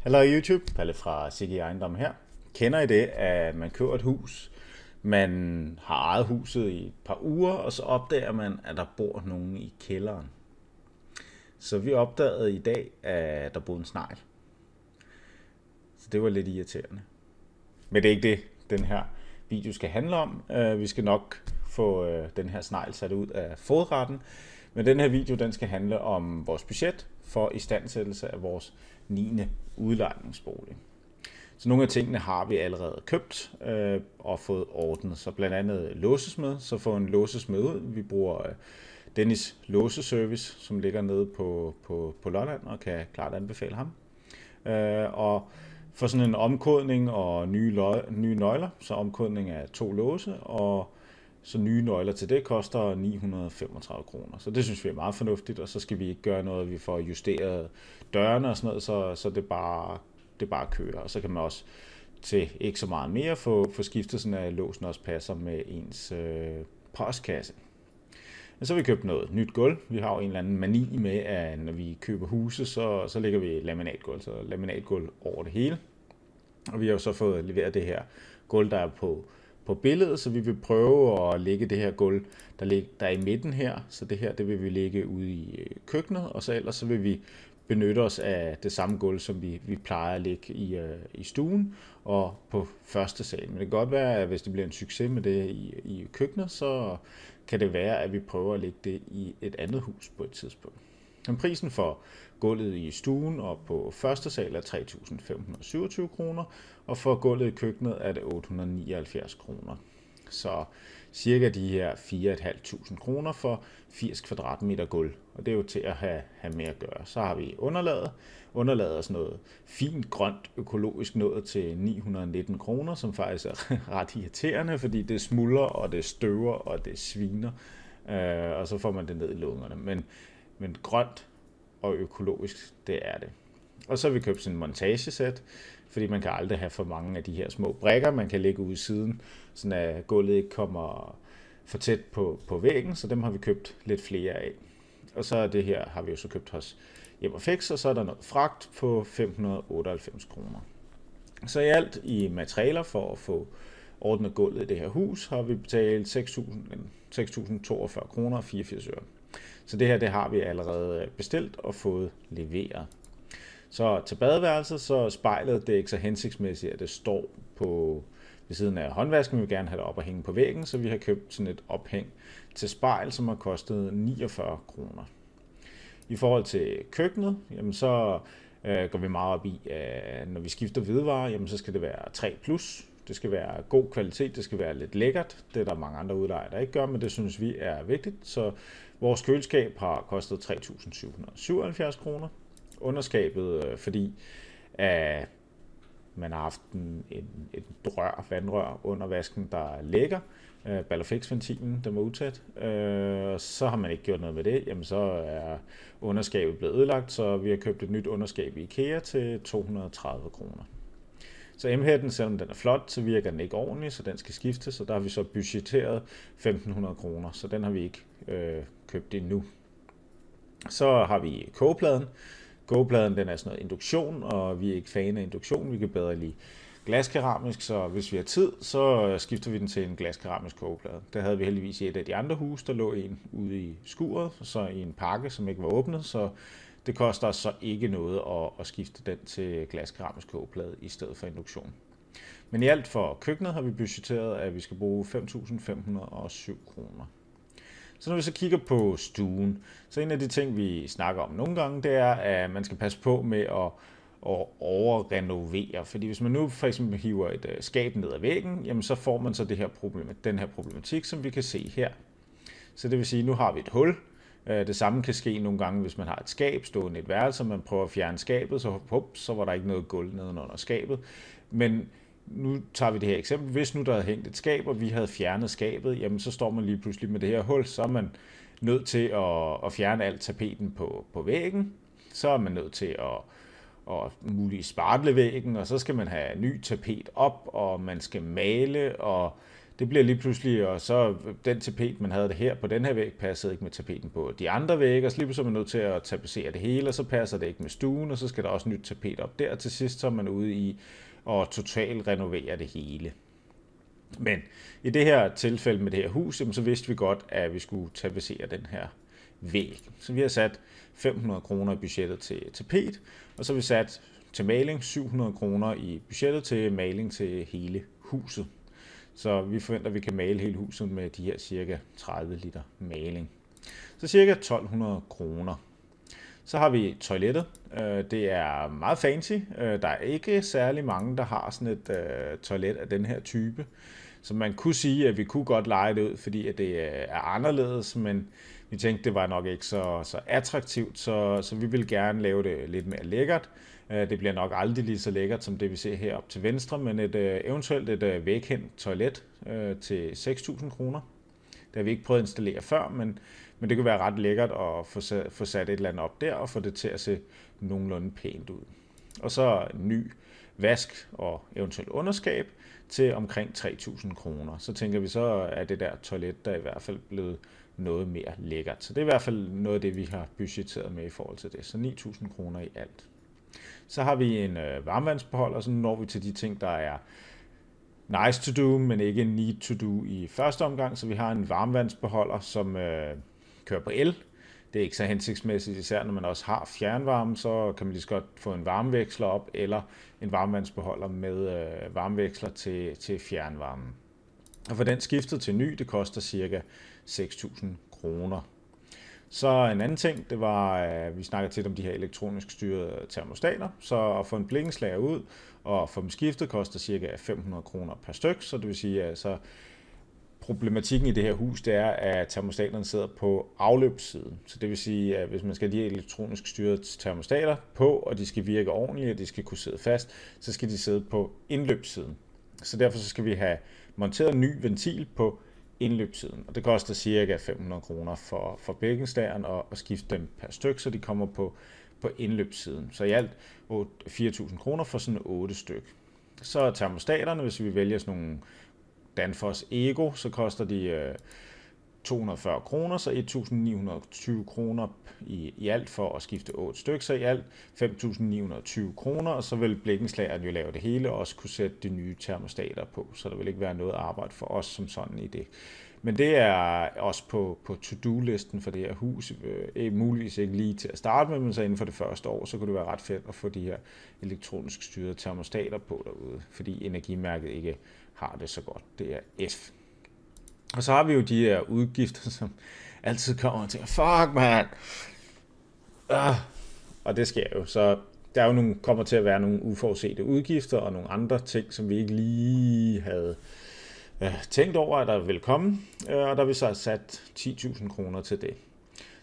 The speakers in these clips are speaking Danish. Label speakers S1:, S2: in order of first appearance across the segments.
S1: Hallo YouTube, Palle fra CG Ejendom her. Kender I det, at man køber et hus, man har ejet huset i et par uger, og så opdager man, at der bor nogen i kælderen. Så vi opdagede i dag, at der boede en snegl. Så det var lidt irriterende. Men det er ikke det, den her video skal handle om. Øh, vi skal nok få øh, den her snegl sat ud af fodretten. Men den her video den skal handle om vores budget for istandsættelse af vores 9. udlejningsbolig. Så nogle af tingene har vi allerede købt øh, og fået ordnet. Så blandt andet låsesmed, så får en låsesmed ud. Vi bruger øh, Dennis Låseservice, som ligger nede på, på, på Lolland og kan klart anbefale ham. Øh, og for sådan en omkodning og nye, løg, nye nøgler, så omkodning af to låse og så nye nøgler til det koster 935 kroner. Så det synes vi er meget fornuftigt, og så skal vi ikke gøre noget, vi får justeret dørene og sådan noget, så, så det, bare, det bare kører. Og så kan man også til ikke så meget mere få, få skiftet, sådan at låsen også passer med ens øh, postkasse. Men så har vi købt noget nyt gulv. Vi har jo en eller anden mani med, at når vi køber huse, så, så lægger vi laminatgulv, så laminatgulv over det hele. Og vi har jo så fået leveret det her gulv, der er på på billedet, så vi vil prøve at lægge det her gulv, der, lig, der er i midten her, så det her det vil vi lægge ude i øh, køkkenet, og så ellers så vil vi benytte os af det samme gulv, som vi, vi plejer at lægge i, øh, i stuen og på første sal. Men det kan godt være, at hvis det bliver en succes med det i, i køkkenet, så kan det være, at vi prøver at lægge det i et andet hus på et tidspunkt. Men prisen for gulvet i stuen og på første sal er 3.527 kroner, og for gulvet i køkkenet er det 879 kroner. Så cirka de her 4.500 kroner for 80 kvadratmeter gulv, og det er jo til at have, have med at gøre. Så har vi underlaget. Underlaget er sådan noget fint, grønt, økologisk noget til 919 kroner, som faktisk er ret irriterende, fordi det smuldrer, og det støver, og det sviner, øh, og så får man det ned i lungerne. Men men grønt og økologisk, det er det. Og så har vi købt sådan en montagesæt, fordi man kan aldrig have for mange af de her små brækker, man kan lægge ude i siden, så at gulvet ikke kommer for tæt på, på væggen, så dem har vi købt lidt flere af. Og så er det her har vi jo så købt hos Hjem og Fix, og så er der noget fragt på 598 kroner. Så i alt i materialer for at få ordnet gulvet i det her hus, har vi betalt 6.042 kroner og 84 øre. Så det her, det har vi allerede bestilt og fået leveret. Så til badeværelset, så spejlet, det er ikke så hensigtsmæssigt, at det står på ved siden af håndvasken. Vi vil gerne have det op og hænge på væggen, så vi har købt sådan et ophæng til spejl, som har kostet 49 kroner. I forhold til køkkenet, jamen så øh, går vi meget op i, at når vi skifter hvidevarer, jamen så skal det være 3+, plus, det skal være god kvalitet, det skal være lidt lækkert. Det er der mange andre udlejere, der ikke gør, men det synes vi er vigtigt. Så vores køleskab har kostet 3.777 kroner. Underskabet, øh, fordi at øh, man har haft en, en, et rør, vandrør under vasken, der lækker. Øh, Ballerfix-ventilen, den var utæt. Øh, så har man ikke gjort noget med det. Jamen, så er underskabet blevet ødelagt, så vi har købt et nyt underskab i IKEA til 230 kroner. Så m selvom den er flot, så virker den ikke ordentligt, så den skal skiftes, så der har vi så budgetteret 1.500 kroner, så den har vi ikke øh, købt endnu. Så har vi kogepladen. Kogepladen den er sådan noget induktion, og vi er ikke fan af induktion, vi kan bedre lide glaskeramisk, så hvis vi har tid, så øh, skifter vi den til en glaskeramisk kogeplade. Der havde vi heldigvis i et af de andre huse, der lå en ude i skuret, så i en pakke, som ikke var åbnet, så det koster så ikke noget at, at skifte den til glaskeramisk kogeplade i stedet for induktion. Men i alt for køkkenet har vi budgetteret, at vi skal bruge 5.507 kroner. Så når vi så kigger på stuen, så en af de ting, vi snakker om nogle gange, det er, at man skal passe på med at at overrenovere. Fordi hvis man nu for eksempel hiver et øh, skab ned ad væggen, jamen så får man så det her problem, den her problematik, som vi kan se her. Så det vil sige, at nu har vi et hul, Øh, det samme kan ske nogle gange, hvis man har et skab stående i et værelse, man prøver at fjerne skabet, så, hop, så var der ikke noget gulv nedenunder skabet. Men nu tager vi det her eksempel. Hvis nu der havde hængt et skab, og vi havde fjernet skabet, jamen så står man lige pludselig med det her hul, så er man nødt til at, at fjerne alt tapeten på, på væggen. Så er man nødt til at, og muligvis væggen, og så skal man have ny tapet op, og man skal male, og det bliver lige pludselig, og så den tapet, man havde det her på den her væg, passede ikke med tapeten på de andre vægge, og så lige pludselig er man nødt til at tapetere det hele, og så passer det ikke med stuen, og så skal der også nyt tapet op der, til sidst så er man ude i at totalt renovere det hele. Men i det her tilfælde med det her hus, så vidste vi godt, at vi skulle tapetere den her væg. Så vi har sat 500 kroner i budgettet til tapet, og så har vi sat til maling 700 kroner i budgettet til maling til hele huset. Så vi forventer, at vi kan male hele huset med de her cirka 30 liter maling. Så cirka 1200 kroner. Så har vi toilettet. Øh, det er meget fancy. Øh, der er ikke særlig mange, der har sådan et øh, toilet af den her type. Så man kunne sige, at vi kunne godt lege det ud, fordi at det er anderledes, men vi tænkte, det var nok ikke så, så attraktivt, så, så vi ville gerne lave det lidt mere lækkert. Øh, det bliver nok aldrig lige så lækkert som det, vi ser her op til venstre, men et øh, eventuelt et øh, toilet øh, til 6.000 kroner. Det har vi ikke prøvet at installere før, men, men det kunne være ret lækkert at få sat, et eller andet op der og få det til at se nogenlunde pænt ud. Og så ny vask og eventuelt underskab til omkring 3.000 kroner. Så tænker vi så, at det der toilet der i hvert fald blevet noget mere lækkert. Så det er i hvert fald noget af det, vi har budgetteret med i forhold til det. Så 9.000 kroner i alt. Så har vi en øh, varmvandsbeholder, og så når vi til de ting, der er nice to do, men ikke need to do i første omgang. Så vi har en varmvandsbeholder, som øh, kører på el. Det er ikke så hensigtsmæssigt, især når man også har fjernvarme, så kan man lige så godt få en varmeveksler op, eller en varmvandsbeholder med øh, varmeveksler til, til fjernvarmen. Og for den skiftet til ny, det koster ca. 6.000 kroner. Så en anden ting, det var, øh, vi snakkede tit om de her elektronisk styrede termostater, så at få en blinkenslager ud og få dem skiftet koster cirka 500 kroner per styk, så det vil sige, at så problematikken i det her hus, det er, at termostaterne sidder på afløbssiden. Så det vil sige, at hvis man skal have de elektronisk styrede termostater på, og de skal virke ordentligt, og de skal kunne sidde fast, så skal de sidde på indløbssiden. Så derfor så skal vi have monteret en ny ventil på indløbstiden. Og det koster cirka 500 kroner for, for bækkenstæren og, og skifte dem per styk, så de kommer på, på indløbssiden. Så i alt 4.000 kroner for sådan 8 styk. Så termostaterne, hvis vi vælger sådan nogle Danfoss Ego, så koster de øh, 240 kroner, så 1.920 kroner i, i alt for at skifte 8 stykker, så i alt 5.920 kroner, og så vil blikkenslageren jo lave det hele og også kunne sætte de nye termostater på, så der vil ikke være noget arbejde for os som sådan i det. Men det er også på, på to-do-listen for det her hus, øh, eh, muligvis ikke lige til at starte med, men så inden for det første år, så kunne det være ret fedt at få de her elektronisk styrede termostater på derude, fordi energimærket ikke har det så godt. Det er F og så har vi jo de her udgifter, som altid kommer til, fuck man, ah. og det sker jo, så der er jo nogle, kommer til at være nogle uforudsete udgifter og nogle andre ting, som vi ikke lige havde øh, tænkt over, at der ville komme, øh, og der vil så sat 10.000 kroner til det.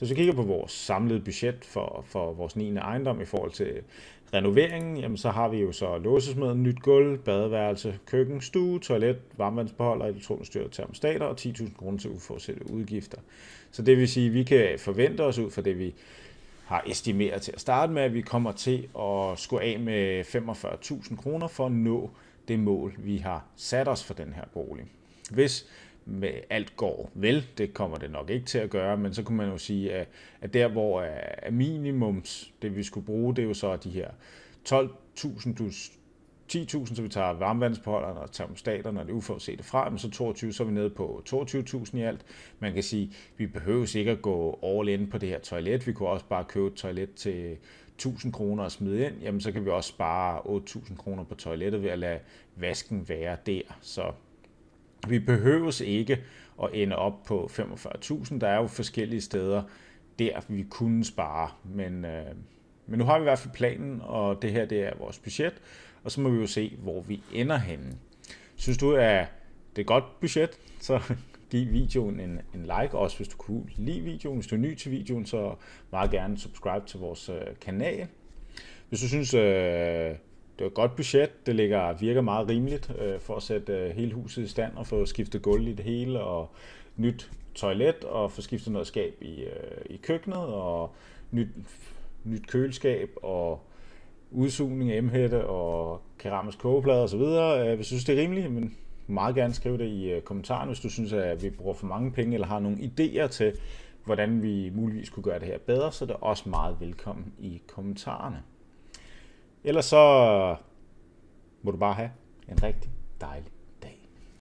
S1: Så hvis vi kigger på vores samlede budget for, for vores 9. ejendom i forhold til renoveringen, jamen så har vi jo så låsesmed, nyt gulv, badeværelse, køkken, stue, toilet, varmvandsbeholder, elektronisk og termostater og 10.000 kroner til uforudsete udgifter. Så det vil sige, at vi kan forvente os ud fra det, vi har estimeret til at starte med, at vi kommer til at skulle af med 45.000 kroner for at nå det mål, vi har sat os for den her bolig. Hvis med alt går vel, det kommer det nok ikke til at gøre, men så kunne man jo sige, at, der hvor er minimums, det vi skulle bruge, det er jo så de her 12.000 plus 10.000, så vi tager varmvandsbeholderne og termostaterne og det uforudsete fra, men så 22, så er vi nede på 22.000 i alt. Man kan sige, at vi behøver sikkert at gå all in på det her toilet. Vi kunne også bare købe et toilet til 1.000 kroner og smide ind. Jamen, så kan vi også spare 8.000 kroner på toilettet ved at lade vasken være der. Så vi behøves ikke at ende op på 45.000. Der er jo forskellige steder, der vi kunne spare, men, øh, men nu har vi i hvert fald planen, og det her det er vores budget, og så må vi jo se, hvor vi ender henne. Synes du, at det er godt budget, så giv videoen en, en like, også hvis du kunne lide videoen. Hvis du er ny til videoen, så meget gerne subscribe til vores øh, kanal. Hvis du synes, øh, det er et godt budget, det ligger, virker meget rimeligt øh, for at sætte øh, hele huset i stand og få skiftet gulv i det hele og nyt toilet og få skiftet noget skab i, øh, i køkkenet og nyt, nyt køleskab og udsugning af emhætte og keramisk kogeplade osv. Jeg synes, det er rimeligt, men meget gerne skrive det i øh, kommentaren, hvis du synes, at vi bruger for mange penge eller har nogle idéer til, hvordan vi muligvis kunne gøre det her bedre, så det er også meget velkommen i kommentarerne. Ellers så må du bare have en rigtig dejlig